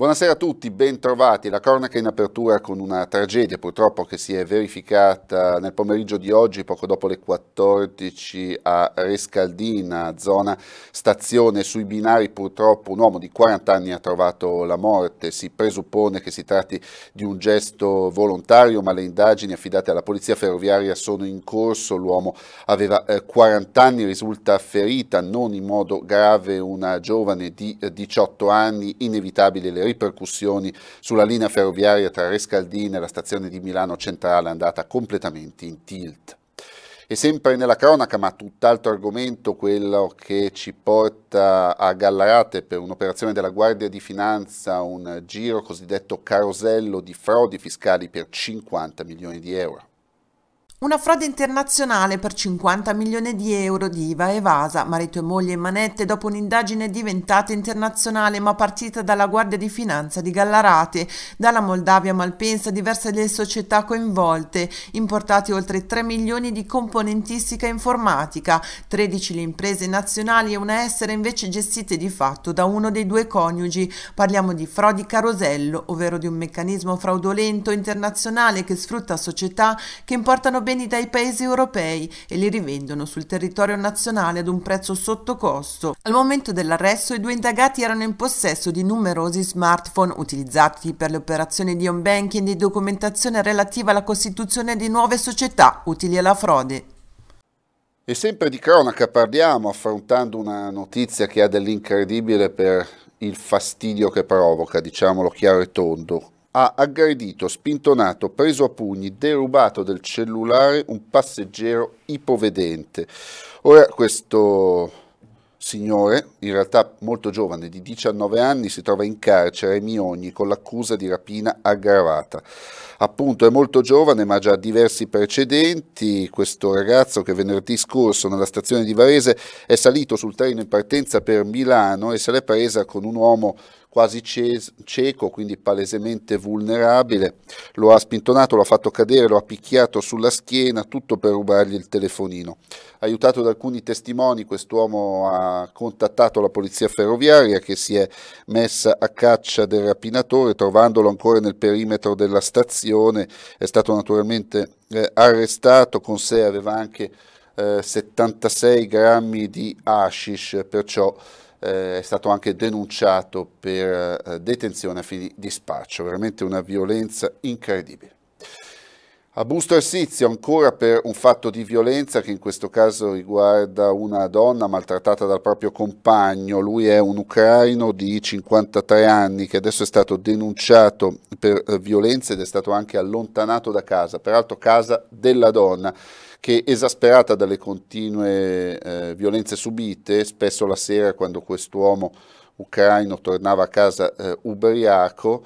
Buonasera a tutti, bentrovati. La cronaca in apertura con una tragedia purtroppo che si è verificata nel pomeriggio di oggi, poco dopo le 14 a Rescaldina, zona stazione sui binari. Purtroppo un uomo di 40 anni ha trovato la morte. Si presuppone che si tratti di un gesto volontario, ma le indagini affidate alla polizia ferroviaria sono in corso. L'uomo aveva 40 eh, anni, risulta ferita non in modo grave una giovane di 18 eh, anni, inevitabile le ripercussioni sulla linea ferroviaria tra Rescaldini e la stazione di Milano Centrale andata completamente in tilt. E sempre nella cronaca, ma tutt'altro argomento, quello che ci porta a Gallarate per un'operazione della Guardia di Finanza, un giro cosiddetto carosello di frodi fiscali per 50 milioni di euro. Una frode internazionale per 50 milioni di euro di IVA evasa, marito e moglie in manette dopo un'indagine diventata internazionale ma partita dalla Guardia di Finanza di Gallarate, dalla Moldavia Malpensa diverse le società coinvolte, importati oltre 3 milioni di componentistica informatica, 13 le imprese nazionali e una essere invece gestite di fatto da uno dei due coniugi. Parliamo di frodi carosello, ovvero di un meccanismo fraudolento internazionale che sfrutta società che importano beni dai paesi europei e li rivendono sul territorio nazionale ad un prezzo sotto costo. Al momento dell'arresto i due indagati erano in possesso di numerosi smartphone utilizzati per le operazioni di on banking e documentazione relativa alla costituzione di nuove società utili alla frode. E sempre di cronaca parliamo affrontando una notizia che ha dell'incredibile per il fastidio che provoca, diciamolo chiaro e tondo ha aggredito, spintonato, preso a pugni, derubato del cellulare un passeggero ipovedente. Ora questo signore, in realtà molto giovane, di 19 anni, si trova in carcere a Miogni con l'accusa di rapina aggravata. Appunto è molto giovane ma ha già diversi precedenti, questo ragazzo che venerdì scorso nella stazione di Varese è salito sul treno in partenza per Milano e se l'è presa con un uomo quasi cieco, quindi palesemente vulnerabile, lo ha spintonato, lo ha fatto cadere, lo ha picchiato sulla schiena, tutto per rubargli il telefonino. Aiutato da alcuni testimoni, quest'uomo ha contattato la polizia ferroviaria che si è messa a caccia del rapinatore, trovandolo ancora nel perimetro della stazione, è stato naturalmente eh, arrestato, con sé aveva anche 76 eh, grammi di hashish, perciò eh, è stato anche denunciato per eh, detenzione a fini di spaccio, veramente una violenza incredibile. A Busto Arsizio ancora per un fatto di violenza che in questo caso riguarda una donna maltrattata dal proprio compagno. Lui è un ucraino di 53 anni che adesso è stato denunciato per eh, violenza ed è stato anche allontanato da casa, peraltro casa della donna che esasperata dalle continue eh, violenze subite, spesso la sera quando quest'uomo ucraino tornava a casa eh, ubriaco,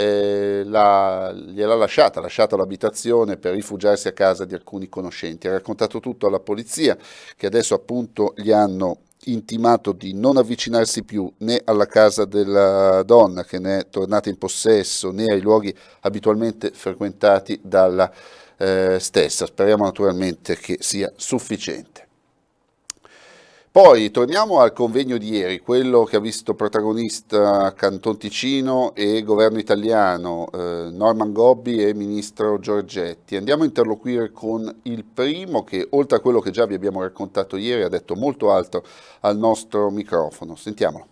eh, la, gliel'ha lasciata, ha lasciato l'abitazione per rifugiarsi a casa di alcuni conoscenti. Ha raccontato tutto alla polizia che adesso appunto gli hanno intimato di non avvicinarsi più né alla casa della donna che ne è tornata in possesso né ai luoghi abitualmente frequentati dalla eh, stessa. Speriamo naturalmente che sia sufficiente. Poi torniamo al convegno di ieri, quello che ha visto protagonista Canton Ticino e governo italiano, eh, Norman Gobbi e ministro Giorgetti. Andiamo a interloquire con il primo che, oltre a quello che già vi abbiamo raccontato ieri, ha detto molto altro al nostro microfono. Sentiamolo.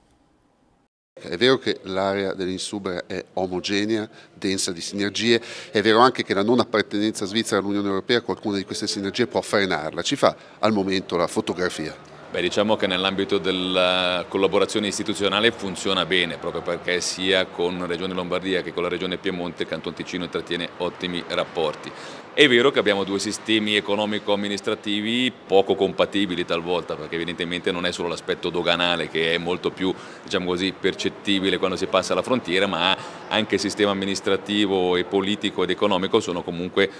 È vero che l'area dell'Insubria è omogenea, densa di sinergie, è vero anche che la non appartenenza svizzera all'Unione Europea, qualcuna di queste sinergie può frenarla. Ci fa al momento la fotografia. Beh, diciamo che nell'ambito della eh, collaborazione istituzionale funziona bene, proprio perché sia con Regione Lombardia che con la Regione Piemonte il Canton Ticino intrattiene ottimi rapporti. È vero che abbiamo due sistemi economico-amministrativi poco compatibili talvolta, perché evidentemente non è solo l'aspetto doganale che è molto più diciamo così, percettibile quando si passa la frontiera, ma anche il sistema amministrativo e politico ed economico sono comunque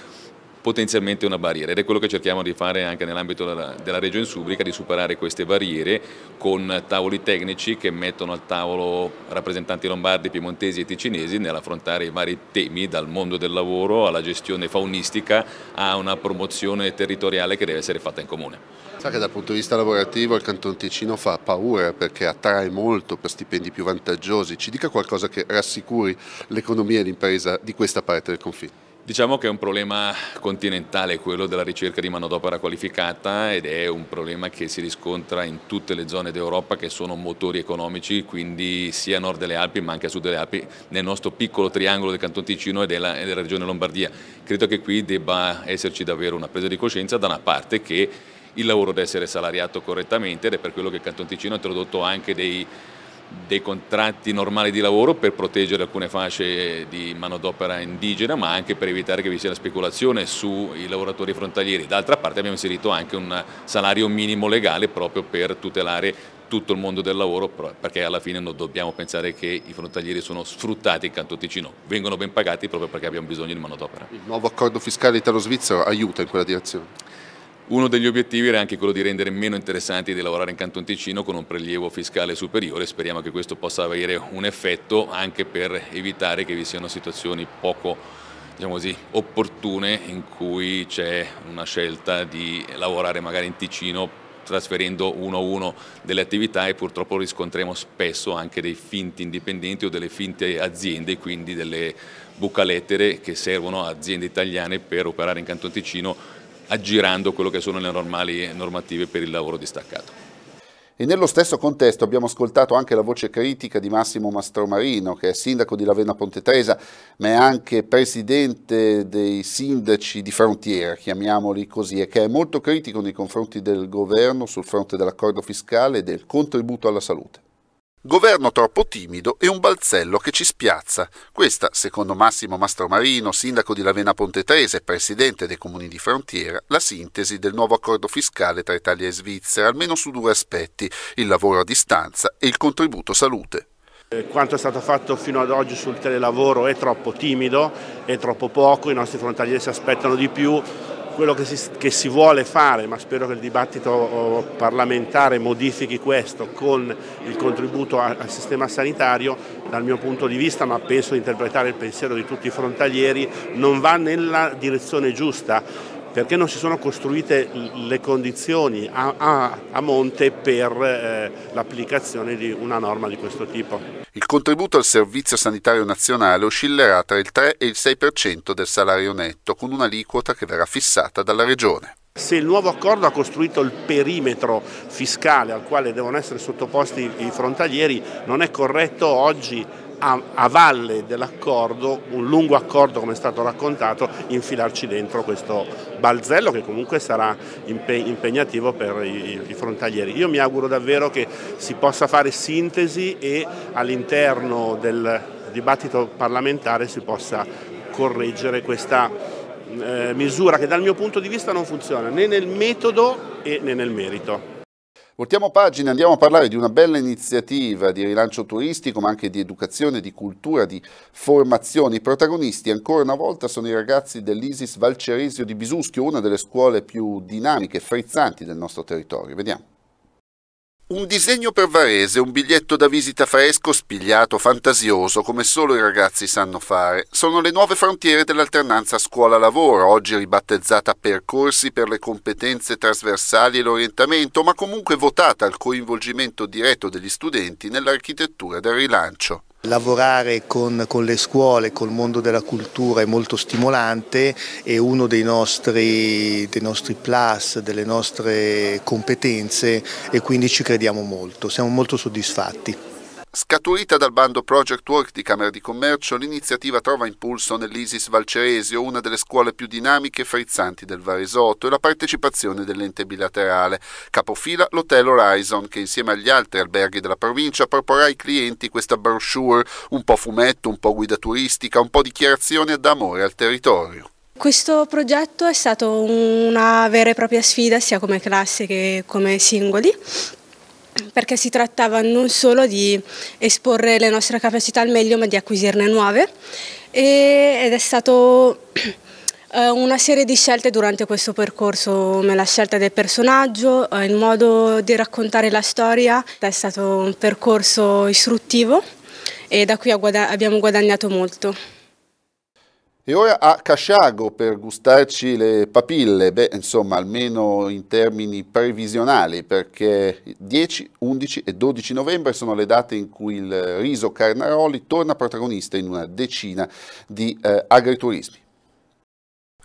potenzialmente una barriera ed è quello che cerchiamo di fare anche nell'ambito della, della Regione Subrica, di superare queste barriere con tavoli tecnici che mettono al tavolo rappresentanti lombardi, piemontesi e ticinesi nell'affrontare i vari temi dal mondo del lavoro alla gestione faunistica a una promozione territoriale che deve essere fatta in comune. Sa che dal punto di vista lavorativo il Canton Ticino fa paura perché attrae molto per stipendi più vantaggiosi. Ci dica qualcosa che rassicuri l'economia e l'impresa di questa parte del confine. Diciamo che è un problema continentale quello della ricerca di manodopera qualificata ed è un problema che si riscontra in tutte le zone d'Europa che sono motori economici, quindi sia a nord delle Alpi ma anche a sud delle Alpi, nel nostro piccolo triangolo del Canton Ticino e della, e della regione Lombardia. Credo che qui debba esserci davvero una presa di coscienza da una parte che il lavoro deve essere salariato correttamente ed è per quello che il Canton Ticino ha introdotto anche dei dei contratti normali di lavoro per proteggere alcune fasce di manodopera indigena ma anche per evitare che vi sia la speculazione sui lavoratori frontalieri. D'altra parte abbiamo inserito anche un salario minimo legale proprio per tutelare tutto il mondo del lavoro perché alla fine non dobbiamo pensare che i frontalieri sono sfruttati in Canton Ticino, vengono ben pagati proprio perché abbiamo bisogno di manodopera. Il nuovo accordo fiscale italo-svizzero aiuta in quella direzione? Uno degli obiettivi era anche quello di rendere meno interessanti di lavorare in Canton Ticino con un prelievo fiscale superiore, speriamo che questo possa avere un effetto anche per evitare che vi siano situazioni poco diciamo così, opportune in cui c'è una scelta di lavorare magari in Ticino trasferendo uno a uno delle attività e purtroppo riscontriamo spesso anche dei finti indipendenti o delle finte aziende, quindi delle bucalettere che servono a aziende italiane per operare in Canton Ticino aggirando quello che sono le normali normative per il lavoro distaccato. E nello stesso contesto abbiamo ascoltato anche la voce critica di Massimo Mastromarino, che è sindaco di Lavenna Tresa, ma è anche presidente dei sindaci di frontiera, chiamiamoli così, e che è molto critico nei confronti del governo sul fronte dell'accordo fiscale e del contributo alla salute governo troppo timido e un balzello che ci spiazza. Questa, secondo Massimo Mastromarino, sindaco di Lavena Ponte Trese e presidente dei comuni di frontiera, la sintesi del nuovo accordo fiscale tra Italia e Svizzera, almeno su due aspetti, il lavoro a distanza e il contributo salute. Eh, quanto è stato fatto fino ad oggi sul telelavoro è troppo timido, è troppo poco, i nostri frontalieri si aspettano di più, quello che si, che si, vuole fare, ma spero che il dibattito parlamentare modifichi questo con il contributo al sistema sanitario, dal mio punto di vista, ma penso di interpretare il pensiero di tutti i frontalieri, non va nella direzione giusta perché non si sono costruite le condizioni a, a, a monte per eh, l'applicazione di una norma di questo tipo. Il contributo al Servizio Sanitario Nazionale oscillerà tra il 3 e il 6% del salario netto, con un'aliquota che verrà fissata dalla Regione. Se il nuovo accordo ha costruito il perimetro fiscale al quale devono essere sottoposti i frontalieri, non è corretto oggi a, a, valle dell'accordo, un lungo accordo come è stato raccontato, infilarci dentro questo balzello che comunque sarà impegnativo per i, i frontalieri. Io mi auguro davvero che si possa fare sintesi e all'interno del dibattito parlamentare si possa correggere questa eh, misura che dal mio punto di vista non funziona né nel metodo né nel merito. Voltiamo pagina, andiamo a parlare di una bella iniziativa di rilancio turistico, ma anche di educazione, di cultura, di formazione. I protagonisti ancora una volta sono i ragazzi dell'Isis Valceresio di Bisuschio, una delle scuole più dinamiche e frizzanti del nostro territorio. Vediamo. Un disegno per Varese, un biglietto da visita fresco, spigliato, fantasioso, come solo i ragazzi sanno fare. Sono le nuove frontiere dell'alternanza scuola-lavoro, oggi ribattezzata percorsi per le competenze trasversali e l'orientamento, ma comunque votata al coinvolgimento diretto degli studenti nell'architettura del rilancio. Lavorare con, con, le scuole, col mondo della cultura è molto stimolante e uno dei nostri, dei nostri plus, delle nostre competenze e quindi ci crediamo molto, siamo molto soddisfatti. Scaturita dal bando Project Work di Camera di Commercio, l'iniziativa trova impulso nell'Isis Valceresio, una delle scuole più dinamiche e frizzanti del Varesotto, e la partecipazione dell'ente bilaterale. Capofila l'Hotel Horizon, che insieme agli altri alberghi della provincia proporrà ai clienti questa brochure, un po' fumetto, un po' guida turistica, un po' dichiarazione d'amore al territorio. Questo progetto è stato una vera e propria sfida sia come classe che come singoli perché si trattava non solo di esporre le nostre capacità al meglio, ma di acquisirne nuove e, ed è stato eh, una serie di scelte durante questo percorso, la scelta del personaggio, eh, il modo di raccontare la storia, è stato un percorso istruttivo e da qui abbiamo guadagnato molto. E ora a Casciago per gustarci le papille, beh insomma almeno in termini previsionali perché 10, 11 e 12 novembre sono le date in cui il riso Carnaroli torna protagonista in una decina di eh, agriturismi.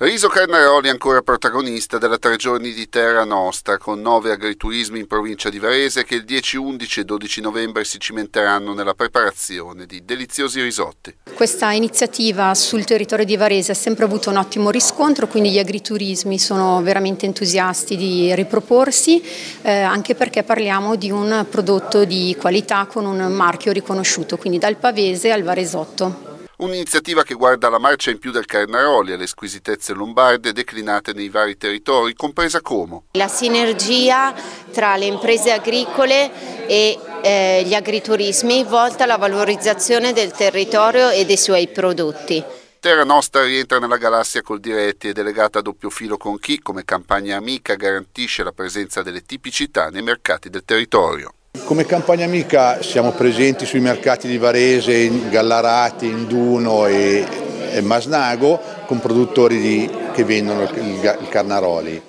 Riso Carnaroli ancora protagonista della Tre Giorni di Terra Nostra, con nove agriturismi in provincia di Varese che il 10, 11 e 12 novembre si cimenteranno nella preparazione di deliziosi risotti. Questa iniziativa sul territorio di Varese ha sempre avuto un ottimo riscontro, quindi gli agriturismi sono veramente entusiasti di riproporsi, eh, anche perché parliamo di un prodotto di qualità con un marchio riconosciuto, quindi dal pavese al varesotto. Un'iniziativa che guarda la marcia in più del Carnaroli alle squisitezze lombarde declinate nei vari territori, compresa Como. La sinergia tra le imprese agricole e eh, gli agriturismi volta alla valorizzazione del territorio e dei suoi prodotti. Terra Nostra rientra nella galassia col diretti e delegata a doppio filo con chi, come campagna amica, garantisce la presenza delle tipicità nei mercati del territorio. Come campagna amica siamo presenti sui mercati di Varese, Gallarate, Induno e, Masnago con produttori di, che vendono il, il Carnaroli.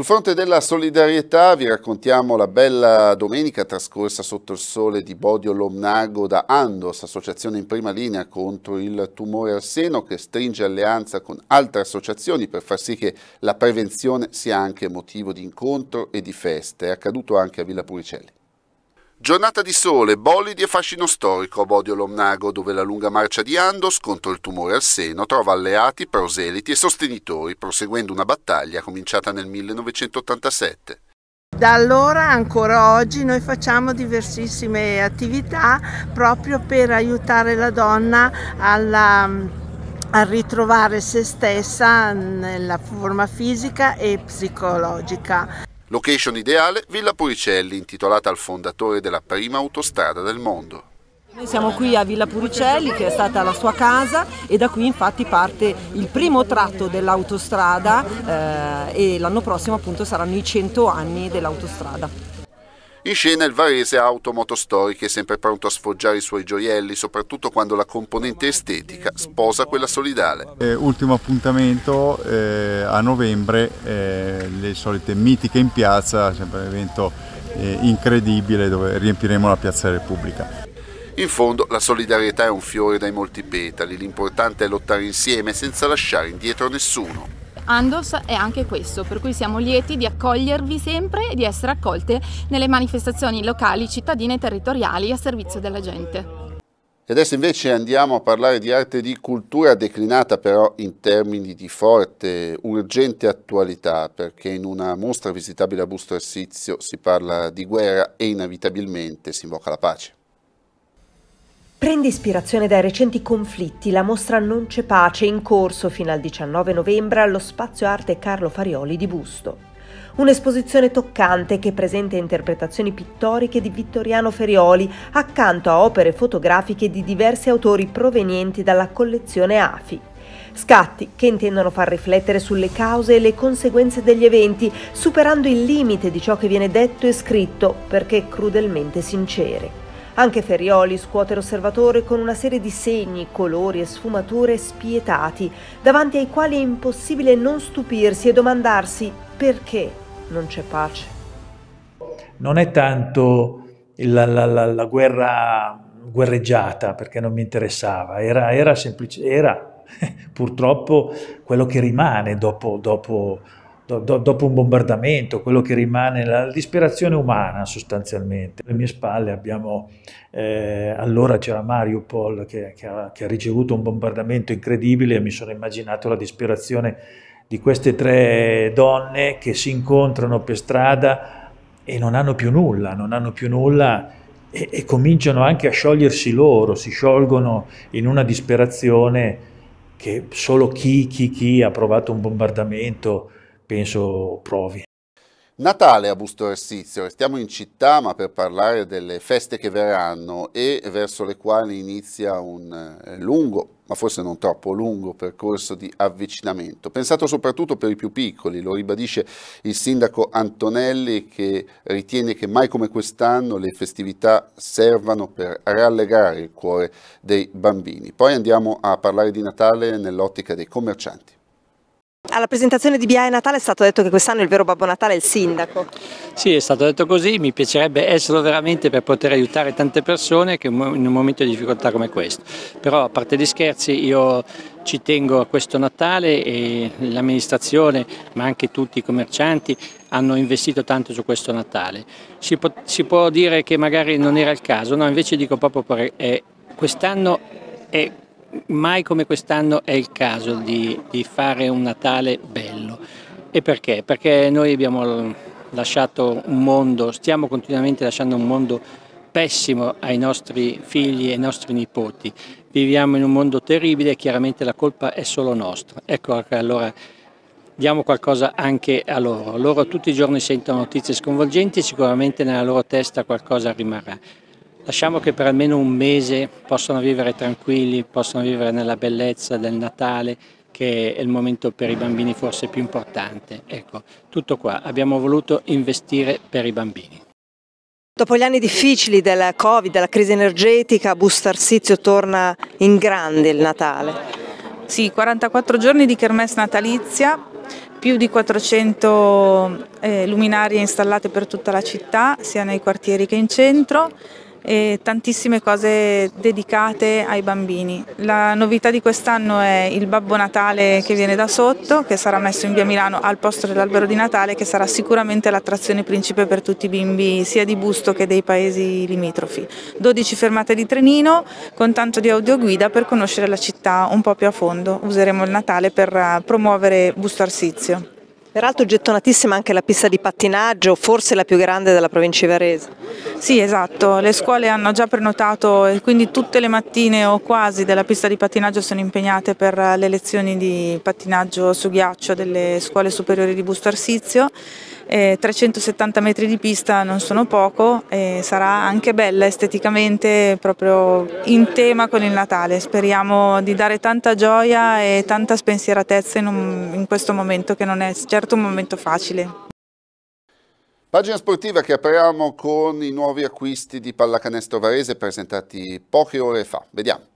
Sul fronte della solidarietà vi raccontiamo la bella domenica trascorsa sotto il sole di Bodio Lomnago da Andos, associazione in prima linea contro il tumore al seno che stringe alleanza con altre associazioni per far sì che la prevenzione sia anche motivo di incontro e di feste. È accaduto anche a Villa Puricelli. Giornata di sole, bolidi e fascino storico a Bodio Lomnago, dove la lunga marcia di Andos contro il tumore al seno trova alleati, proseliti e sostenitori, proseguendo una battaglia cominciata nel 1987. Da allora ancora oggi noi facciamo diversissime attività proprio per aiutare la donna alla, mm, a ritrovare se stessa nella forma fisica e psicologica. Location ideale, Villa Puricelli, intitolata al fondatore della prima autostrada del mondo. Noi siamo qui a Villa Puricelli che è stata la sua casa e da qui infatti parte il primo tratto dell'autostrada eh, e l'anno prossimo appunto saranno i 100 anni dell'autostrada. In scena il Varese ha auto motostoriche, sempre pronto a sfoggiare i suoi gioielli, soprattutto quando la componente estetica sposa quella solidale. Eh, ultimo appuntamento eh, a novembre, eh, le solite mitiche in piazza, sempre un evento eh, incredibile dove riempiremo la piazza Repubblica. In fondo la solidarietà è un fiore dai molti petali, l'importante è lottare insieme senza lasciare indietro nessuno. Andos è anche questo, per cui siamo lieti di accogliervi sempre e di essere accolte nelle manifestazioni locali, cittadine e territoriali a servizio della gente. E adesso invece andiamo a parlare di arte e di cultura declinata però in termini di forte, urgente attualità, perché in una mostra visitabile a Busto Arsizio si parla di guerra e inevitabilmente si invoca la pace. Prende ispirazione dai recenti conflitti la mostra Non c'è pace in corso fino al 19 novembre allo Spazio Arte Carlo Farioli di Busto. Un'esposizione toccante che presenta interpretazioni pittoriche di Vittoriano Ferioli accanto a opere fotografiche di diversi autori provenienti dalla collezione AFI. Scatti che intendono far riflettere sulle cause e le conseguenze degli eventi, superando il limite di ciò che viene detto e scritto, perché crudelmente sincere. Anche Ferrioli scuote l'osservatore con una serie di segni, colori e sfumature spietati, davanti ai quali è impossibile non stupirsi e domandarsi perché non c'è pace. Non è tanto la, la, la, la guerra guerreggiata perché non mi interessava, era, era semplice, era purtroppo quello che rimane dopo, dopo do, dopo un bombardamento, quello che rimane, la disperazione umana sostanzialmente. Alle mie spalle abbiamo, eh, allora c'era Mariupol che, che, ha, che ha ricevuto un bombardamento incredibile e mi sono immaginato la disperazione di queste tre donne che si incontrano per strada e non hanno più nulla, non hanno più nulla e, e cominciano anche a sciogliersi loro, si sciolgono in una disperazione che solo chi, chi, chi ha provato un bombardamento penso provi. Natale a Busto Arsizio, restiamo in città ma per parlare delle feste che verranno e verso le quali inizia un eh, lungo, ma forse non troppo lungo, percorso di avvicinamento, pensato soprattutto per i più piccoli, lo ribadisce il sindaco Antonelli che ritiene che mai come quest'anno le festività servano per rallegrare il cuore dei bambini. Poi andiamo a parlare di Natale nell'ottica dei commercianti. Alla presentazione di Biaia Natale è stato detto che quest'anno il vero Babbo Natale è il sindaco. Sì, è stato detto così, mi piacerebbe esserlo veramente per poter aiutare tante persone che in un momento di difficoltà come questo. Però a parte gli scherzi io ci tengo a questo Natale e l'amministrazione ma anche tutti i commercianti hanno investito tanto su questo Natale. Si può, si può dire che magari non era il caso, no invece dico proprio che eh, quest'anno è mai come quest'anno è il caso di, di fare un Natale bello. E perché? Perché noi abbiamo mm, lasciato un mondo, stiamo continuamente lasciando un mondo pessimo ai nostri figli e ai nostri nipoti. Viviamo in un mondo terribile e chiaramente la colpa è solo nostra. Ecco, ecco allora diamo qualcosa anche a loro. Loro tutti i giorni sentono notizie sconvolgenti, sicuramente nella loro testa qualcosa rimarrà. Lasciamo che per almeno un mese possano vivere tranquilli, possano vivere nella bellezza del Natale, che è il momento per i bambini forse più importante. Ecco, tutto qua, abbiamo voluto investire per i bambini. Dopo gli anni difficili del Covid, della crisi energetica, Bustarsizio torna in grande il Natale. Sì, 44 giorni di kermesse natalizia, più di 400 eh, luminarie installate per tutta la città, sia nei quartieri che in centro e tantissime cose dedicate ai bambini. La novità di quest'anno è il Babbo Natale che viene da sotto, che sarà messo in via Milano al posto dell'albero di Natale, che sarà sicuramente l'attrazione principe per tutti i bimbi sia di Busto che dei paesi limitrofi. 12 fermate di trenino con tanto di audioguida per conoscere la città un po' più a fondo. Useremo il Natale per eh, promuovere Busto Arsizio. Peraltro gettonatissima anche la pista di pattinaggio, forse la più grande della provincia di ivarese. Sì, esatto, le scuole hanno già prenotato e quindi tutte le mattine o quasi della pista di pattinaggio sono impegnate per le lezioni di pattinaggio su ghiaccio delle scuole superiori di Busto Arsizio eh, 370 metri di pista non sono poco e sarà anche bella esteticamente proprio in tema con il Natale. Speriamo di dare tanta gioia e tanta spensieratezza in, un, in questo momento che non è certo un momento facile. Pagina sportiva che apriamo con i nuovi acquisti di pallacanestro varese presentati poche ore fa. Vediamo.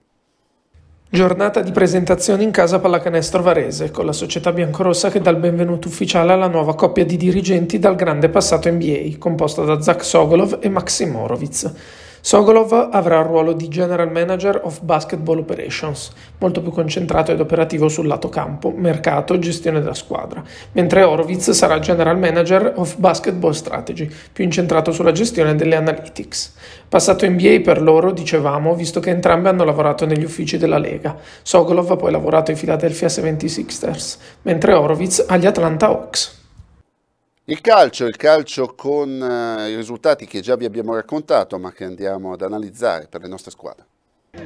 Giornata di presentazione in casa pallacanestro Varese, con la società biancorossa che dà il benvenuto ufficiale alla nuova coppia di dirigenti dal grande passato NBA, composta da Zach Sogolov e Maxim Horowitz. Sogolov avrà il ruolo di General Manager of Basketball Operations, molto più concentrato ed operativo sul lato campo, mercato, gestione della squadra, mentre Horowitz sarà General Manager of Basketball Strategy, più incentrato sulla gestione delle analytics. Passato NBA per loro, dicevamo, visto che entrambi hanno lavorato negli uffici della Lega. Sogolov ha poi lavorato ai Philadelphia 76ers, mentre Horowitz agli Atlanta Hawks. Il calcio, il calcio con eh, i risultati che già vi abbiamo raccontato ma che andiamo ad analizzare per le nostre squadre.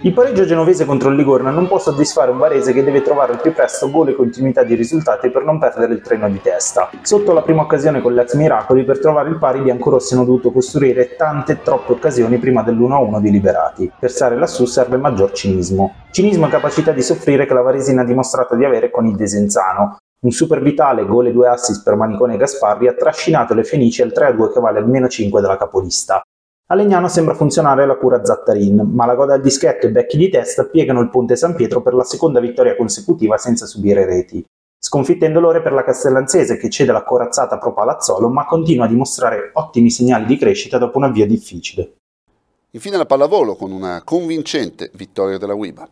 Il pareggio genovese contro il Ligorna non può soddisfare un Varese che deve trovare al più presto gol e continuità di risultati per non perdere il treno di testa. Sotto la prima occasione con gli miracoli per trovare il pari i biancorossi hanno dovuto costruire tante e troppe occasioni prima dell'1-1 di liberati. Per stare lassù serve maggior cinismo. Cinismo e capacità di soffrire che la Varesina ha dimostrato di avere con il Desenzano, un super vitale, gol e due assist per Manicone e Gasparri ha trascinato le Fenici al 3-2 che vale almeno 5 dalla capolista. A Legnano sembra funzionare la cura Zattarin, ma la goda al dischetto e i becchi di testa piegano il Ponte San Pietro per la seconda vittoria consecutiva senza subire reti, sconfittendo l'ore per la Castellanzese che cede la corazzata pro Palazzolo ma continua a dimostrare ottimi segnali di crescita dopo un avvio difficile. Infine la pallavolo con una convincente vittoria della Wiba.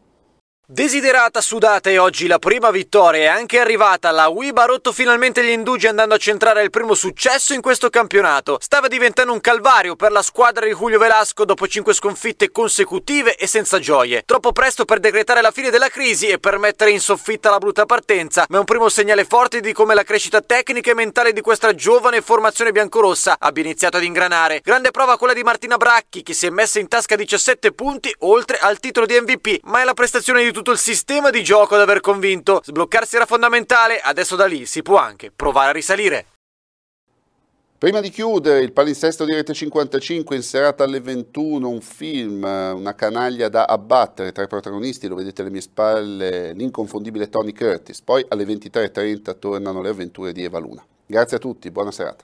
Desiderata sudata e oggi la prima vittoria è anche arrivata, la WIB ha rotto finalmente gli indugi andando a centrare il primo successo in questo campionato. Stava diventando un calvario per la squadra di Julio Velasco dopo 5 sconfitte consecutive e senza gioie. Troppo presto per decretare la fine della crisi e per mettere in soffitta la brutta partenza, ma è un primo segnale forte di come la crescita tecnica e mentale di questa giovane formazione biancorossa abbia iniziato ad ingranare. Grande prova quella di Martina Bracchi che si è messa in tasca 17 punti oltre al titolo di MVP, ma è la prestazione di tutto il sistema di gioco ad aver convinto. Sbloccarsi era fondamentale, adesso da lì si può anche provare a risalire. Prima di chiudere, il palinsesto di Rete 55 in serata alle 21, un film, una canaglia da abbattere, tra i protagonisti, lo vedete alle mie spalle, l'inconfondibile Tony Curtis, poi alle 23.30 tornano le avventure di Eva Luna. Grazie a tutti, buona serata.